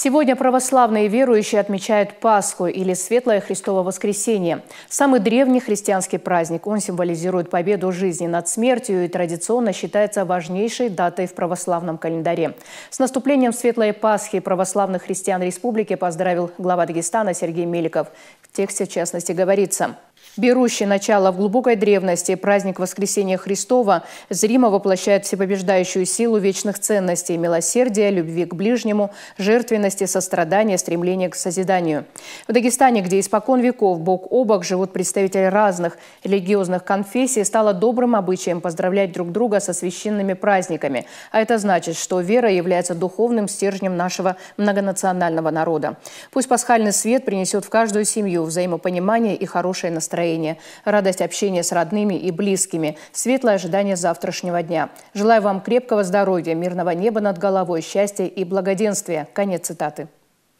Сегодня православные верующие отмечают Пасху или Светлое Христово воскресение – Самый древний христианский праздник. Он символизирует победу жизни над смертью и традиционно считается важнейшей датой в православном календаре. С наступлением Светлой Пасхи православных христиан республики поздравил глава Дагестана Сергей Меликов. В тексте, в частности, говорится – Берущий начало в глубокой древности праздник Воскресения Христова зримо воплощает всепобеждающую силу вечных ценностей, милосердия, любви к ближнему, жертвенности ценности сострадания, стремления к созиданию. В Дагестане, где испокон веков бок о бок живут представители разных религиозных конфессий, стало добрым обычаем поздравлять друг друга со священными праздниками. А это значит, что вера является духовным стержнем нашего многонационального народа. Пусть пасхальный свет принесет в каждую семью взаимопонимание и хорошее настроение, радость общения с родными и близкими, светлое ожидание завтрашнего дня. Желаю вам крепкого здоровья, мирного неба над головой, счастья и благоденствия. Конец цитаты.